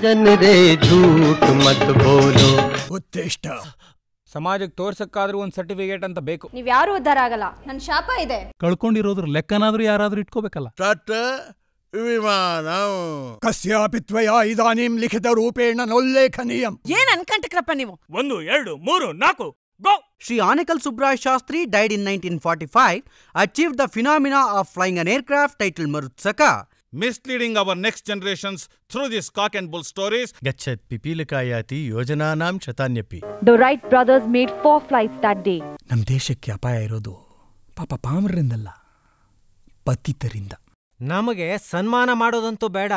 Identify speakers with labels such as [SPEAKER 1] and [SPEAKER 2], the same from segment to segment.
[SPEAKER 1] ಸಜ್ಜನ್ ರೇ ಝೂಟ್ ಮತ್ ಬೋಲೋ ಗೊತ್ತಿಷ್ಟ ಸಮಾಜಕ್ಕೆ ತೋರ್ಸಕ್ಕಾದ್ರೂ ಒಂದು ಸರ್ಟಿಫಿಕೇಟ್ ಅಂತ ಬೇಕು ನೀವ್ ಯಾರು ಉದ್ಧಾರ ಆಗಲ್ಲ ನನ್ ಶಾಪ ಇದೆ ಕಳ್ಕೊಂಡಿರೋದ್ರ ಲೆಕ್ಕನಾದ್ರೂ ಯಾರಾದ್ರೂ ಇಟ್ಕೋಬೇಕಲ್ಲ ತಟ್ ವಿಮಾನ ಕಸ್ಯಾಪಿತ್ವಯ ತ್ವಯ ಇದಾನಿಂ ಲಿಖಿತ ರೂಪೇಣ ನೋಲ್ಲೇಖನೀಯಂ ಏನ್ ಅನ್ಕಂಟಕ್ರಪ್ಪ ನೀವು ಒಂದು ಎರಡು ಮೂರು ನಾಲ್ಕು ಗೋ Shri Anekal Subray Shastri died in nineteen forty five achieve the phenomena of flying an aircraft title ಮರುತ್ಸಕ misleading our next generation through this ಕಾಕ್ಟೋರೀಸ್ ಯೋಜನಾ ನಾಂ ನಮ್ಮ ದೇಶಕ್ಕೆ ಅಪಾಯ ಇರೋದು ಪಾಪ ಪಾಮರಿಂದಲ್ಲ ಪತಿತರಿಂದ ನಮಗೆ ಸನ್ಮಾನ ಮಾಡೋದಂತೂ ಬೇಡ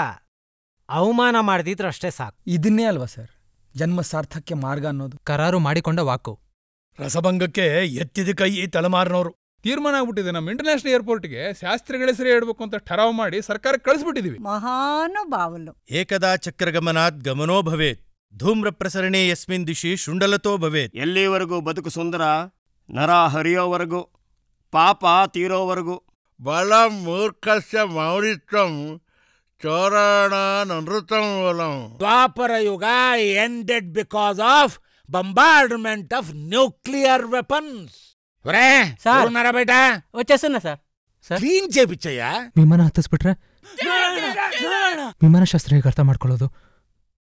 [SPEAKER 1] ಅವಮಾನ ಮಾಡದಿದ್ರ ಅಷ್ಟೇ ಸಾಕು ಇದನ್ನೇ ಅಲ್ವಾ ಸರ್ ಜನ್ಮ ಜನ್ಮಸ್ಾರ್ಥಕ್ಕೆ ಮಾರ್ಗ ಅನ್ನೋದು ಕರಾರು ಮಾಡಿಕೊಂಡ ವಾಕು ರಸಭಂಗಕ್ಕೆ ಎತ್ತಿದ ಕೈ ತಲೆಮಾರನವರು ತೀರ್ಮಾನ ಆಗ್ಬಿಟ್ಟಿದೆ ನಮ್ಮ ಇಂಟರ್ನ್ಯಾಷನಲ್ ಏರ್ಪೋರ್ಟ್ಗೆ ಶಾಸ್ತ್ರಿಗಳ ಹೆಸರು ಹೇಳಬೇಕು ಅಂತ ಠರಾವ್ ಮಾಡಿ ಸರ್ಕಾರ ಕಳಿಸ್ಬಿಟ್ಟಿದೀವಿ ಮಹಾನುಭಾವಲು ಏಕದಾ ಚಕ್ರಗಮನಾತ್ ಗಮನೋ ಭವೇತ್ ಧೂಮ್ರ ಪ್ರಸರಣೆ ಯಸ್ಮಿನ್ ದಿಶಿ ಶುಂಡಲತೋ ಭವೇತ್ ಎಲ್ಲಿವರೆಗೂ ಬದುಕು ಸುಂದರ ನರ ಹರಿಯೋವರೆಗೂ ಪಾಪ ತೀರೋವರೆಗೂ ಬಲ ಮೂರ್ಖಸ್ಯ ಮೌರಿತ್ವಂ ಚೋರಾಣಾನೃತಂ ಮೂಲಂ Dwapara Yuga ended because of bombardment of nuclear weapons sir ఉన్నారా బయట వచ్చేస్తున్నా సార్ ಕ್ಲೀನ್ ಚೇಪಿಚ್ಚಯ್ಯ ವಿಮಾನ ಹತ್ತಿಸ್ಬಿಟ್ರೆ ವಿಮಾನ ಶಾಸ್ತ್ರ ಹೇಗೆ ಅರ್ಥ ಮಾಡ್ಕೊಳ್ಳೋದು